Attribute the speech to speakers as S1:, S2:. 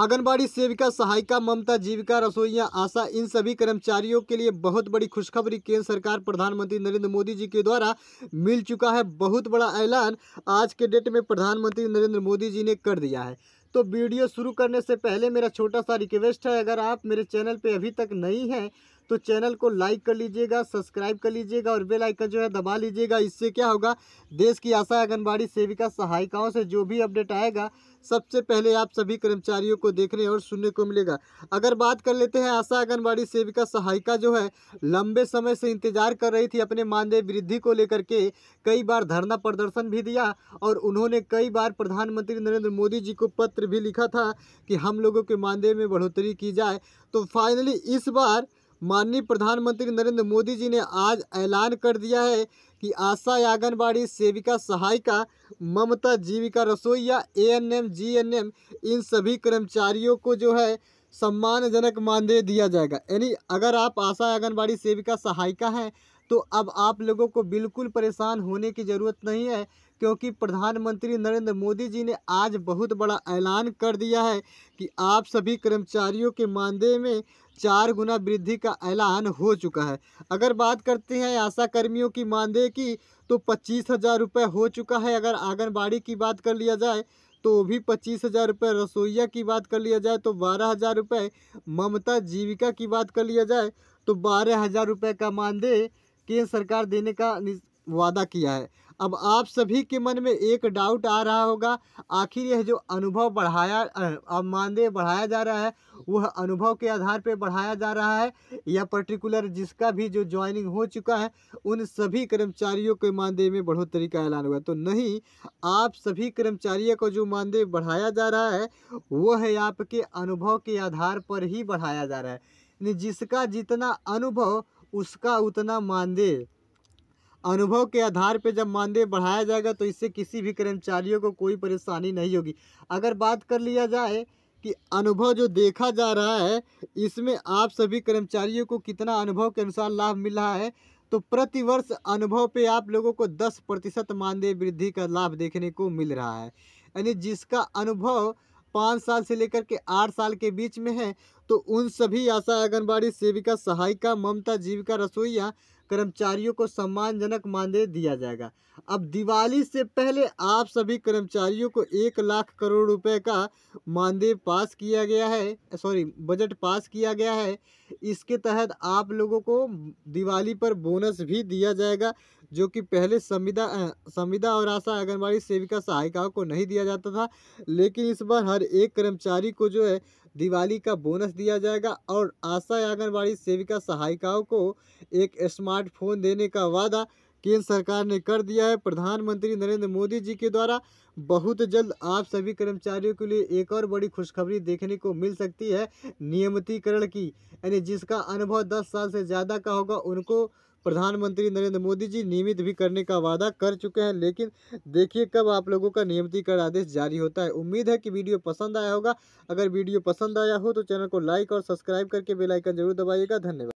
S1: आंगनबाड़ी सेविका सहायिका ममता जीविका रसोईया आशा इन सभी कर्मचारियों के लिए बहुत बड़ी खुशखबरी केंद्र सरकार प्रधानमंत्री नरेंद्र मोदी जी के द्वारा मिल चुका है बहुत बड़ा ऐलान आज के डेट में प्रधानमंत्री नरेंद्र मोदी जी ने कर दिया है तो वीडियो शुरू करने से पहले मेरा छोटा सा रिक्वेस्ट है अगर आप मेरे चैनल पर अभी तक नहीं हैं तो चैनल को लाइक कर लीजिएगा सब्सक्राइब कर लीजिएगा और बेल आइकन जो है दबा लीजिएगा इससे क्या होगा देश की आशा आंगनबाड़ी सेविका सहायिकाओं से जो भी अपडेट आएगा सबसे पहले आप सभी कर्मचारियों को देखने और सुनने को मिलेगा अगर बात कर लेते हैं आशा आंगनबाड़ी सेविका सहायिका जो है लंबे समय से इंतजार कर रही थी अपने मानदेय वृद्धि को लेकर के कई बार धरना प्रदर्शन भी दिया और उन्होंने कई बार प्रधानमंत्री नरेंद्र मोदी जी को पत्र भी लिखा था कि हम लोगों के मानदेय में बढ़ोतरी की जाए तो फाइनली इस बार माननीय प्रधानमंत्री नरेंद्र मोदी जी ने आज ऐलान कर दिया है कि आशा आंगनबाड़ी सेविका सहायिका ममता जीविका रसोईया A N M G N M इन सभी कर्मचारियों को जो है सम्मानजनक मानदेय दिया जाएगा यानी अगर आप आशा आंगनबाड़ी सेविका सहायिका हैं तो अब आप लोगों को बिल्कुल परेशान होने की ज़रूरत नहीं है क्योंकि प्रधानमंत्री नरेंद्र मोदी जी ने आज बहुत बड़ा ऐलान कर दिया है कि आप सभी कर्मचारियों के मानदेय में चार गुना वृद्धि का ऐलान हो चुका है अगर बात करते हैं आशा कर्मियों की मानदेय की तो पच्चीस हज़ार रुपये हो चुका है अगर आंगनबाड़ी की बात कर लिया जाए तो भी पच्चीस हज़ार रुपये रसोईया की बात कर लिया जाए तो बारह हज़ार रुपये ममता जीविका की बात कर लिया जाए तो बारह हज़ार रुपये का मानदेय केंद्र सरकार देने का वादा किया है अब आप सभी के मन में एक डाउट आ रहा होगा आखिर यह जो अनुभव बढ़ाया अब मानदेय बढ़ाया जा रहा है वह अनुभव के आधार पर बढ़ाया जा रहा है या पर्टिकुलर जिसका भी जो ज्वाइनिंग हो चुका है उन सभी कर्मचारियों के मानदेय में बढ़ोतरी का ऐलान हुआ तो नहीं आप सभी कर्मचारियों को जो मानदेय बढ़ाया जा रहा है वह है आपके अनुभव के आधार पर ही बढ़ाया जा रहा है जिसका जितना अनुभव उसका उतना मानदेय अनुभव के आधार पर जब मानदेय बढ़ाया जाएगा तो इससे किसी भी कर्मचारियों को कोई परेशानी नहीं होगी अगर बात कर लिया जाए कि अनुभव जो देखा जा रहा है इसमें आप सभी कर्मचारियों को कितना अनुभव के अनुसार लाभ मिल रहा है तो प्रतिवर्ष अनुभव पे आप लोगों को दस प्रतिशत मानदेय वृद्धि का लाभ देखने को मिल रहा है यानी जिसका अनुभव पाँच साल से लेकर के आठ साल के बीच में है तो उन सभी आशा आंगनबाड़ी सेविका सहायिका ममता जीविका रसोईया कर्मचारियों को सम्मानजनक मानदेय दिया जाएगा अब दिवाली से पहले आप सभी कर्मचारियों को एक लाख करोड़ रुपए का मानदेय पास किया गया है सॉरी बजट पास किया गया है इसके तहत आप लोगों को दिवाली पर बोनस भी दिया जाएगा जो कि पहले संविदा संविदा और आशा आंगनबाड़ी सेविका सहायिकाओं को नहीं दिया जाता था लेकिन इस बार हर एक कर्मचारी को जो है दिवाली का बोनस दिया जाएगा और आशा आंगनबाड़ी सेविका सहायिकाओं को एक स्मार्टफोन देने का वादा केंद्र सरकार ने कर दिया है प्रधानमंत्री नरेंद्र मोदी जी के द्वारा बहुत जल्द आप सभी कर्मचारियों के लिए एक और बड़ी खुशखबरी देखने को मिल सकती है नियमितीकरण की यानी जिसका अनुभव 10 साल से ज़्यादा का होगा उनको प्रधानमंत्री नरेंद्र मोदी जी नियमित भी करने का वादा कर चुके हैं लेकिन देखिए कब आप लोगों का नियमितीकरण आदेश जारी होता है उम्मीद है कि वीडियो पसंद आया होगा अगर वीडियो पसंद आया हो तो चैनल को लाइक और सब्सक्राइब करके बेलाइकन जरूर दबाइएगा धन्यवाद